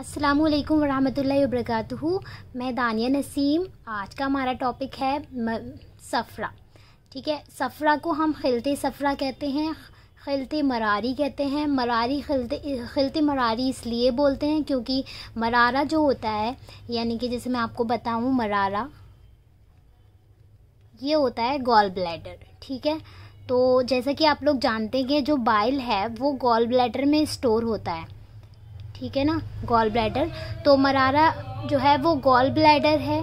अस्सलाम वालेकुम व मैं दानिया नसीम आज का हमारा टॉपिक है सफ़रा ठीक है सफ़रा को हम खिलते सफ़रा कहते हैं खिलते मरारी कहते हैं मरारी खिलते खिलते मरारी इसलिए बोलते हैं क्योंकि मरारा जो होता है यानी कि जैसे मैं आपको बताऊं मरारा ये होता है गॉल ब्लैडर ठीक है तो जैसा कि आप लोग जानते हैं कि जो बाइल है वो गॉल ब्लैडर में स्टोर होता है ठीक है ना गॉल ब्लैडर तो मरारा जो है वो गॉल ब्लैडर है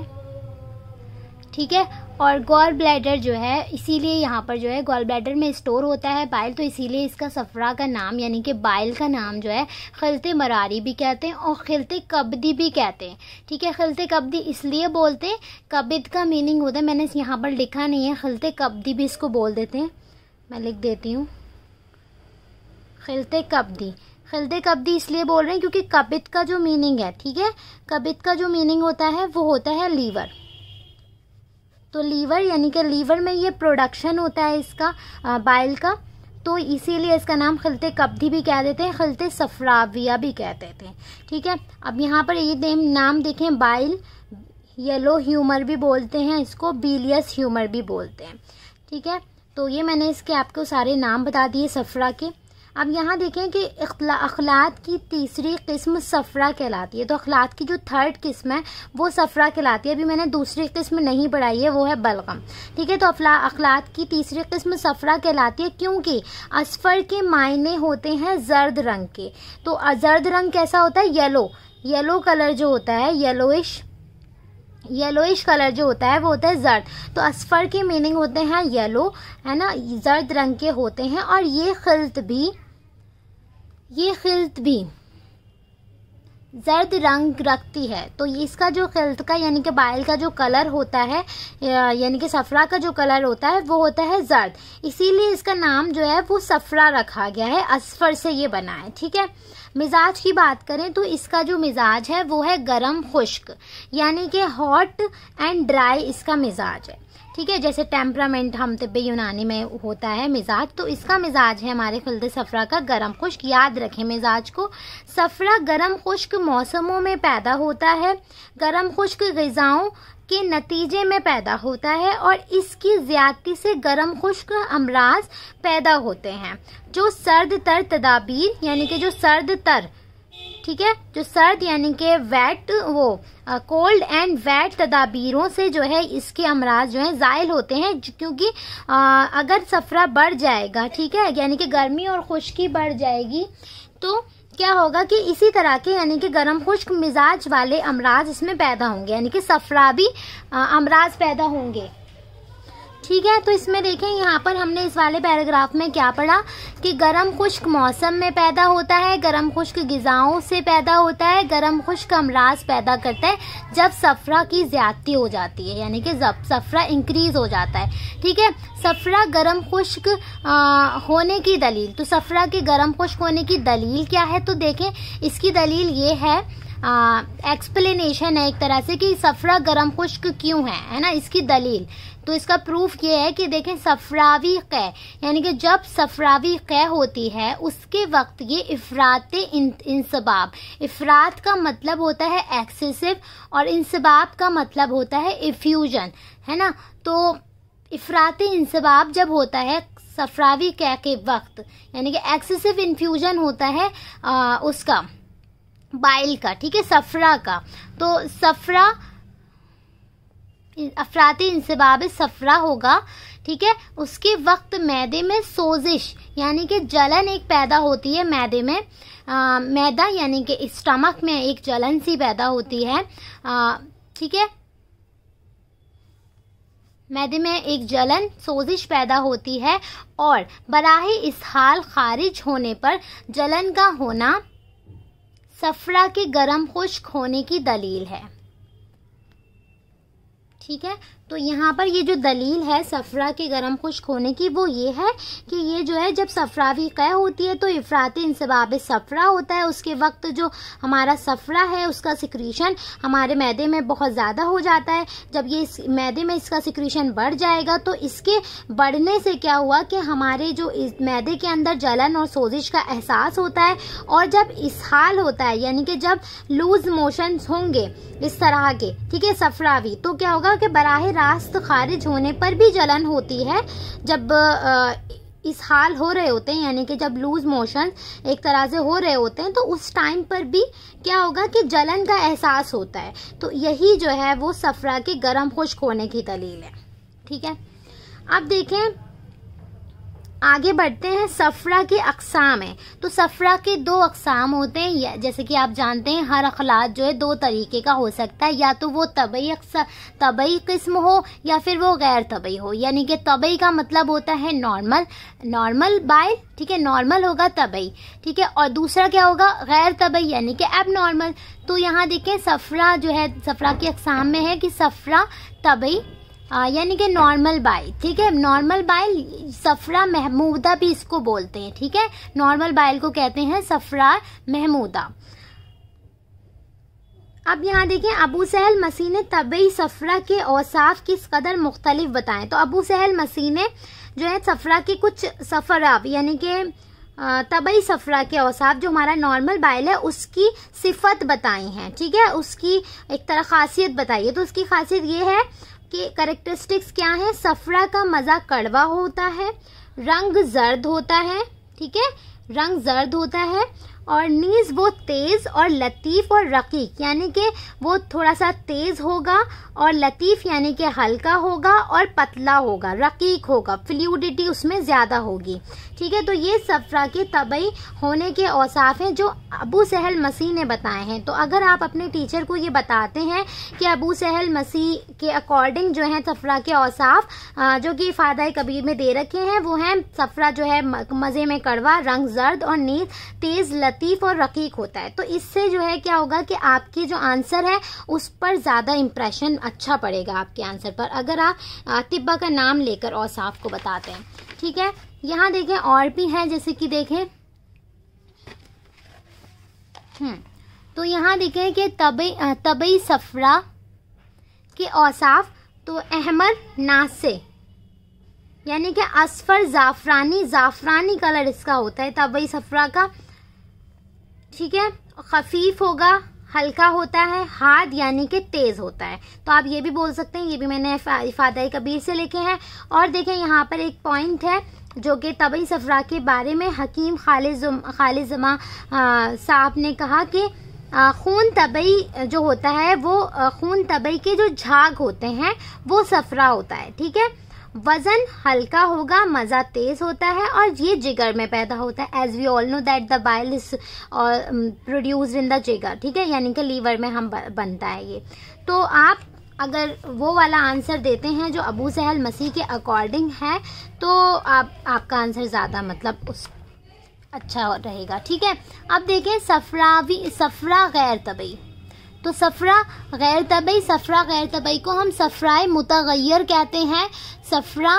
ठीक है और गॉल ब्लैडर जो है इसीलिए यहाँ पर जो है गॉल ब्लैडर में स्टोर होता है बाइल तो इसीलिए इसका सफरा का नाम यानी कि बाइल का नाम जो है खिलते मरारी भी कहते हैं और खिलते कब्दी भी कहते हैं ठीक है खिलते कब्दी इसलिए बोलते हैं कबिद का मीनिंग होता है मैंने यहाँ पर लिखा नहीं है खिलते कब्दी भी इसको बोल देते हैं मैं लिख देती हूँ खिलते कब्दी खिलते कब्दी इसलिए बोल रहे हैं क्योंकि कबित का जो मीनिंग है ठीक है कबित का जो मीनिंग होता है वो होता है लीवर तो लीवर यानी कि लीवर में ये प्रोडक्शन होता है इसका बाइल का तो इसीलिए इसका नाम खिलते कब्दी भी कह देते हैं खिलते सफराविया भी कह देते हैं ठीक है अब यहाँ पर ये नाम देखें बाइल येलो ह्यूमर भी बोलते हैं इसको बीलियस ह्यूमर भी बोलते हैं ठीक है तो ये मैंने इसके आपको सारे नाम बता दिए सफरा के अब यहाँ देखें कि अखलात की तीसरी किस्म सफ़रा कहलाती है तो अखलात की जो थर्ड किस्म है वो सफ़रा कहलाती है अभी मैंने दूसरी किस्म नहीं पढ़ाई है वो है बलगम ठीक है तो अखलात की तीसरी किस्म सफ़रा कहलाती है क्योंकि असफ़र के मायने होते हैं जर्द रंग के तो जर्द रंग कैसा होता है येलो येलो कलर जो होता है येलोइश येलोइश कलर जो होता है वो होता है जर्द तो असफर के मीनिंग होते हैं येलो है ना जर्द रंग के होते हैं और ये खिल्त भी ये खिलत भी जर्द रंग रखती है तो इसका जो खिलत का यानी कि बाइल का जो कलर होता है यानी कि सफ़रा का जो कलर होता है वो होता है जर्द इसीलिए इसका नाम जो है वो सफ़रा रखा गया है असफर से ये बना है ठीक है मिजाज की बात करें तो इसका जो मिजाज है वो है गरम खुश्क यानी कि हॉट एंड ड्राई इसका मिजाज है ठीक है जैसे टेम्परामेंट हम तब तो यूनानी में होता है मिजाज तो इसका मिजाज है हमारे खल्द सफ़रा का गर्म खुश्क याद रखें मिजाज को सफ़रा गर्म खुश्क मौसमों में पैदा होता है गर्म खुश्क गज़ाओं के नतीजे में पैदा होता है और इसकी ज़्यादती से गर्म खुश्क अमराज पैदा होते हैं जो सर्द तर तदाबीर यानी कि जो सर्द तर ठीक है जो सर्द यानी कि वेट वो कोल्ड एंड वेट तदाबीरों से जो है इसके अमराज जो है ज़ायल होते हैं क्योंकि आ, अगर सफ़रा बढ़ जाएगा ठीक है यानी कि गर्मी और खुश्की बढ़ जाएगी तो क्या होगा कि इसी तरह के यानी कि गर्म खुश्क मिजाज वाले अमराज इसमें पैदा होंगे यानी कि सफ़रा भी अमराज पैदा होंगे ठीक है तो इसमें देखें यहाँ पर हमने इस वाले पैराग्राफ में क्या पढ़ा कि गर्म खुश्क मौसम में पैदा होता है गर्म खुश्क गज़ाओं से पैदा होता है गर्म खुश्क अमराज पैदा करता है जब सफ़रा की ज़्यादती हो जाती है यानी कि जब सफ़रा इंक्रीज़ हो जाता है ठीक है सफ़रा गर्म खुश्क होने की दलील तो सफ़रा के गर्म खुश्क होने की दलील क्या है तो देखें इसकी दलील ये है एक्सप्लेनेशन है एक तरह से कि सफ़रा गर्म खुश्क क्यों है है ना इसकी दलील तो इसका प्रूफ ये है कि देखें सफरावी कै यानी कि जब सफरावी कै होती है उसके वक्त ये अफरात इंसबाब इफरात का मतलब होता है एक्सेसिव और इंसबाब का मतलब होता है इफ्यूजन है ना तो अफरात इंसबाब जब होता है सफरावी कै के वक्त यानी कि एक्सेसिव इन्फ्यूजन होता है आ, उसका बाइल का ठीक है सफरा का तो सफरा अफराती इंसबाब सफ़रा होगा ठीक है उसके वक्त मैदे में सोजिश यानी कि जलन एक पैदा होती है मैदे में आ, मैदा यानी कि स्टमक में एक जलन सी पैदा होती है ठीक है मैदे में एक जलन सोजिश पैदा होती है और बराह इसहाल खारिज होने पर जलन का होना सफरा के गर्म खुश्क होने की दलील है ठीक है तो यहाँ पर ये जो दलील है सफ़रा के गर्म खुश्क होने की वो ये है कि ये जो है जब सफ़रावी कै होती है तो इफरात इंसबाब सफ़रा होता है उसके वक्त जो हमारा सफ़रा है उसका सिक्रीशन हमारे मैदे में बहुत ज़्यादा हो जाता है जब ये इस मैदे में इसका सिक्रीशन बढ़ जाएगा तो इसके बढ़ने से क्या हुआ कि हमारे जो इस मैदे के अंदर जलन और सोजिश का एहसास होता है और जब इसहाल होता है यानी कि जब लूज मोशन होंगे इस तरह के ठीक है सफ़रावी तो क्या होगा कि बराह रास्त खारिज होने पर भी जलन होती है जब इस हाल हो रहे होते हैं यानी कि जब लूज मोशन एक तरह से हो रहे होते हैं तो उस टाइम पर भी क्या होगा कि जलन का एहसास होता है तो यही जो है वो सफरा के गर्म खुश्क होने की दलील है ठीक है अब देखें आगे बढ़ते हैं सफ़रा के अकसाम है तो सफ़रा के दो अकसाम होते हैं जैसे कि आप जानते हैं हर अखलात जो है दो तरीके का हो सकता है या तो वो तबई तबई किस्म हो या फिर वो गैर तबई हो यानी कि तबई का मतलब होता है नॉर्मल नॉर्मल बाय ठीक है नॉर्मल होगा तबई ठीक है और दूसरा क्या होगा गैर तबई यानी कि एब नॉर्मल तो यहाँ देखें सफ़रा जो है सफ़रा के अकसाम में है कि सफ़रा तबई यानी कि नॉर्मल बाइल ठीक है नॉर्मल बाइल सफरा महमूदा भी इसको बोलते हैं ठीक है नॉर्मल बाइल को कहते हैं सफरा महमूदा अब यहाँ देखें अबू सहल मसीह ने तबी सफरा के औसाफ किस कदर मुख्तलिफ बताएं तो अबू सहल मसीह ने जो है सफरा के कुछ सफराब यानी कि तबई सफरा के औसाफ जो हमारा नॉर्मल बाइल है उसकी सिफत बताई हैं ठीक है उसकी एक तरह खासियत बताई है तो उसकी खासियत ये है के करेक्टरिस्टिक्स क्या है सफरा का मज़ा कड़वा होता है रंग जर्द होता है ठीक है रंग जर्द होता है और नीज वो तेज़ और लतीफ़ और रकीक यानी कि वो थोड़ा सा तेज़ होगा और लतीफ़ यानी कि हल्का होगा और पतला होगा रकीक होगा फ्लूडिटी उसमें ज़्यादा होगी ठीक है तो ये सफ़रा के तबई होने के औसाफ हैं जो अबू सहल मसीह ने बताए हैं तो अगर आप अपने टीचर को ये बताते हैं कि अबू सहल मसीह के अकॉर्डिंग जो है सफ़रा के औसाफ जो कि फ़ादा कबीर में दे रखे हैं वो हैं सफ़रा जो है मज़े में कड़वा रंग जर्द और नीज तेज़ लतीफ़ और रकीक होता है तो इससे जो है क्या होगा कि आपके जो आंसर है उस पर ज़्यादा इम्प्रेशन अच्छा पड़ेगा आपके आंसर पर अगर आप तिब्बा का नाम लेकर और साफ को बताते हैं ठीक है यहाँ देखें और भी हैं जैसे कि देखें हम्म, तो यहाँ देखें कि तबई तबई सफरा के औसाफ तो अहमद नासे यानी कि असफर ज़ाफ़रानी ज़ाफ़रानी कलर इसका होता है तबई सफरा का ठीक है खफीफ होगा हल्का होता है हार्ड यानी कि तेज़ होता है तो आप ये भी बोल सकते हैं ये भी मैंने इफ़ादाई कबीर से लिखे हैं और देखें यहाँ पर एक पॉइंट है जो कि तबई सफरा के बारे में हकीम खालिद खालिद जमा साहब ने कहा कि खून तबई जो होता है वो खून तबई के जो झाग होते हैं वो सफरा होता है ठीक है वजन हल्का होगा मज़ा तेज़ होता है और ये जिगर में पैदा होता है as we all know that the bile is produce in the जिगर ठीक है यानी कि लीवर में हम बनता है ये तो आप अगर वो वाला आंसर देते हैं जो अबू सहल मसीह के अकॉर्डिंग है तो आप आपका आंसर ज़्यादा मतलब उस अच्छा रहेगा ठीक है अब देखें सफरावी सफरा गैर तबई तो सफ़रा गैर तबई सफ़रा गैर तबई को हम सफ़राए मुतगैर कहते हैं सफ़रा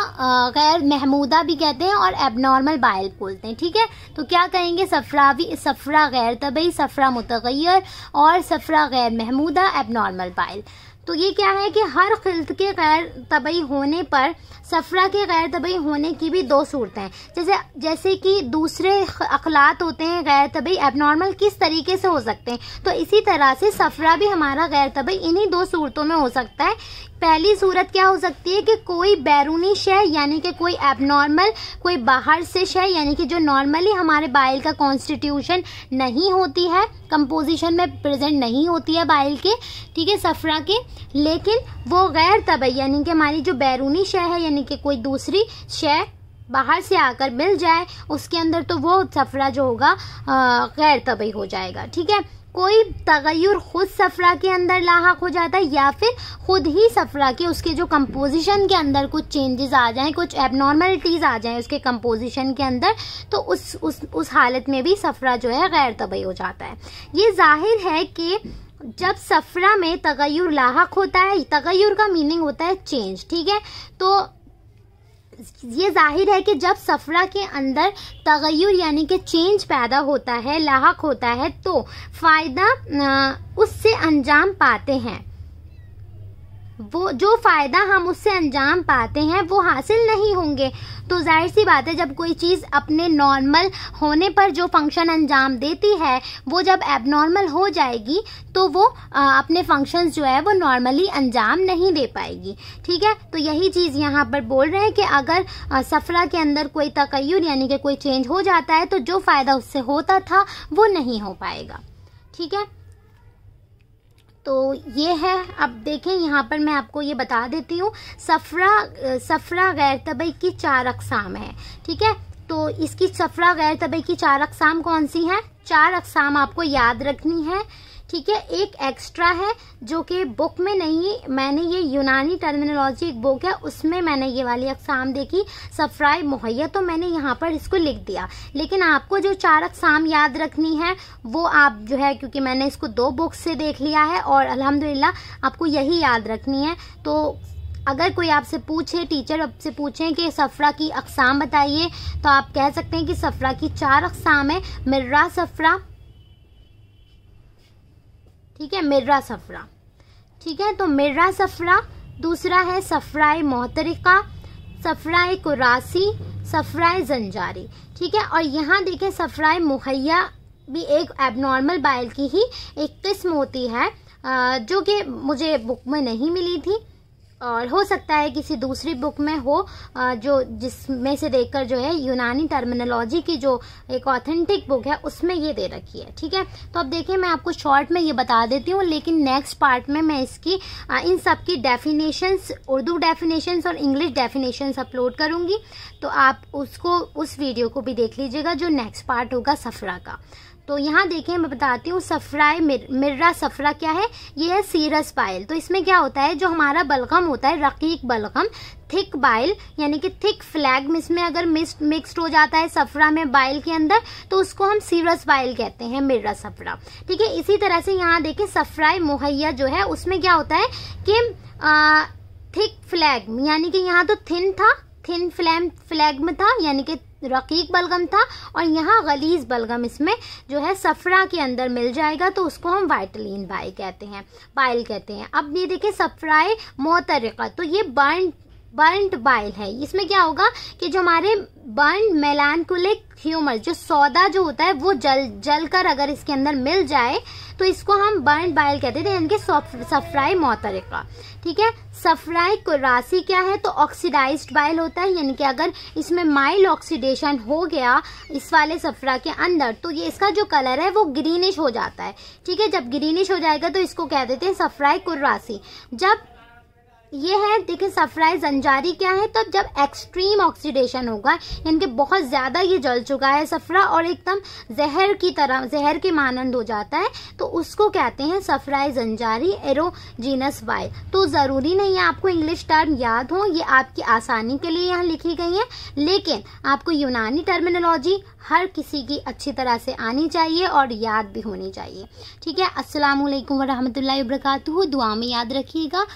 गैर महमूदा भी कहते हैं और एबनॉर्मल बाइल बोलते हैं ठीक है तो क्या कहेंगे सफ़रावी सफ़रा गैर तबई सफ़रा मुतगैर और सफ़रा गैर महमूदा एबनॉर्मल बाइल तो ये क्या है कि हर ख़िल्त के गैर तबई होने पर सफरा के गैर तबई होने की भी दो सूरतें हैं जैसे जैसे कि दूसरे अखलात होते हैं गैर तबई एबनॉर्मल किस तरीके से हो सकते हैं तो इसी तरह से सफरा भी हमारा गैर तबई इन्हीं दो सूरतों में हो सकता है पहली सूरत क्या हो सकती है कि कोई बैरूनी शह यानी कि कोई एबनॉर्मल कोई बाहर से शह यानी कि जो नॉर्मली हमारे बाइल का कॉन्स्टिट्यूशन नहीं होती है कंपोजिशन में प्रेजेंट नहीं होती है बाइल के ठीक है सफरा के लेकिन वो गैर तबई यानी कि हमारी जो बैरूनी शय है यानी कि कोई दूसरी शय बाहर से आकर मिल जाए उसके अंदर तो वो सफरा जो होगा गैर तबई हो जाएगा ठीक है कोई तगैर ख़ुद सफ़रा के अंदर लाक हो जाता है या फिर ख़ुद ही सफ़रा के उसके जो कंपोजिशन के अंदर कुछ चेंजेस आ जाएं कुछ एबनॉर्मलिटीज़ आ जाएं उसके कंपोजिशन के अंदर तो उस उस उस हालत में भी सफ़रा जो है गैर तबई हो जाता है ये जाहिर है कि जब सफ़रा में तगैर लाक होता है तगैर का मीनिंग होता है चेंज ठीक है तो ये जाहिर है कि जब सफ़रा के अंदर तगैर यानी कि चेंज पैदा होता है लाक होता है तो फ़ायदा उससे अंजाम पाते हैं वो जो फ़ायदा हम उससे अंजाम पाते हैं वो हासिल नहीं होंगे तो जाहिर सी बात है जब कोई चीज़ अपने नॉर्मल होने पर जो फंक्शन अंजाम देती है वो जब एबनॉर्मल हो जाएगी तो वो आ, अपने फंक्शन जो है वो नॉर्मली अंजाम नहीं दे पाएगी ठीक है तो यही चीज़ यहाँ पर बोल रहे हैं कि अगर सफ़रा के अंदर कोई तकैर यानी कि कोई चेंज हो जाता है तो जो फ़ायदा उससे होता था वो नहीं हो पाएगा ठीक है तो ये है अब देखें यहाँ पर मैं आपको ये बता देती हूँ सफ़रा सफ़रा गैर तबई की चार अकसाम है ठीक है तो इसकी सफ़रा गैर तबई की चार अकसाम कौन सी हैं चार अकसाम आपको याद रखनी है ठीक है एक एक्स्ट्रा है जो कि बुक में नहीं मैंने ये यूनानी टर्मिनोलॉजी एक बुक है उसमें मैंने ये वाली अकसाम देखी सफ़राय मुहैया तो मैंने यहाँ पर इसको लिख दिया लेकिन आपको जो चार अकसाम याद रखनी है वो आप जो है क्योंकि मैंने इसको दो बुक से देख लिया है और अलहमदिल्ला आपको यही याद रखनी है तो अगर कोई आपसे पूछे टीचर आपसे पूछें कि सफ़रा की अकसाम बताइए तो आप कह सकते हैं कि सफ़रा की चार अकसाम है मिर्रा सफ़रा ठीक है मिर्रा सफ़रा ठीक है तो मिर्रा सफ़रा दूसरा है सफ़राए मोहतरिका सफ़राए कुरासी सफ़राए जंजारी ठीक है और यहाँ देखें सफ़राए मुहैया भी एक एबनॉर्मल बाइल की ही एक किस्म होती है जो कि मुझे बुक में नहीं मिली थी और हो सकता है किसी दूसरी बुक में हो जो जिसमें से देखकर जो है यूनानी टर्मिनोलॉजी की जो एक ऑथेंटिक बुक है उसमें ये दे रखी है ठीक है तो अब देखिए मैं आपको शॉर्ट में ये बता देती हूँ लेकिन नेक्स्ट पार्ट में मैं इसकी इन सब की डेफिनेशंस उर्दू डेफिनेशंस और इंग्लिश डेफिनेशंस अपलोड करूँगी तो आप उसको उस वीडियो को भी देख लीजिएगा जो नेक्स्ट पार्ट होगा सफ़रा का तो यहाँ देखें मैं बताती हूँ सफरा मिर, मिर्रा सफरा क्या है ये है सीरस बाइल तो इसमें क्या होता है जो हमारा बलगम होता है रकीक बलगम थिक बाइल यानी कि थिक फ्लैग इसमें अगर मिक्सड हो जाता है सफरा में बाइल के अंदर तो उसको हम सीरस बाइल कहते हैं मिर्रा सफरा ठीक है इसी तरह से यहाँ देखें सफराए मुहैया जो है उसमें क्या होता है कि आ, थिक फ्लैग यानी कि यहाँ तो थिन था थिन फ्लैम में था यानी कि रकीक बलगम था और यहाँ गलीज बलगम इसमें जो है सफरा के अंदर मिल जाएगा तो उसको हम वाइटलिन बाई कहते हैं बाइल कहते हैं अब ये देखिए सफराए मोतरका तो ये बर्न बर्न्ड बाइल है इसमें क्या होगा कि जो हमारे बर्न मेलानकुलिक ह्यूमर जो सौदा जो होता है वो जल जल कर अगर इसके अंदर मिल जाए तो इसको हम बर्न बाइल कहते थे तो यानी कि सफ्राई मोतरिका ठीक है सफ्राई राशि क्या है तो ऑक्सीडाइज बाइल होता है यानी कि अगर इसमें माइल ऑक्सीडेशन हो गया इस वाले सफ्रा के अंदर तो ये इसका जो कलर है वो ग्रीनिश हो जाता है ठीक है जब ग्रीनिश हो जाएगा तो इसको कह देते हैं सफ्राई कुर्रासी जब ये है देखिए सफराइज अंजारी क्या है तो जब एक्सट्रीम ऑक्सीडेशन होगा इनके बहुत ज़्यादा ये जल चुका है सफरा और एकदम जहर की तरह जहर के मानंद हो जाता है तो उसको कहते हैं सफराइज अंजारी एरोजीनस वाइल तो ज़रूरी नहीं है आपको इंग्लिश टर्म याद हो ये आपकी आसानी के लिए यहाँ लिखी गई है लेकिन आपको यूनानी टर्मिनोलॉजी हर किसी की अच्छी तरह से आनी चाहिए और याद भी होनी चाहिए ठीक है असलम वरहमल वबरकू दुआ में याद रखिएगा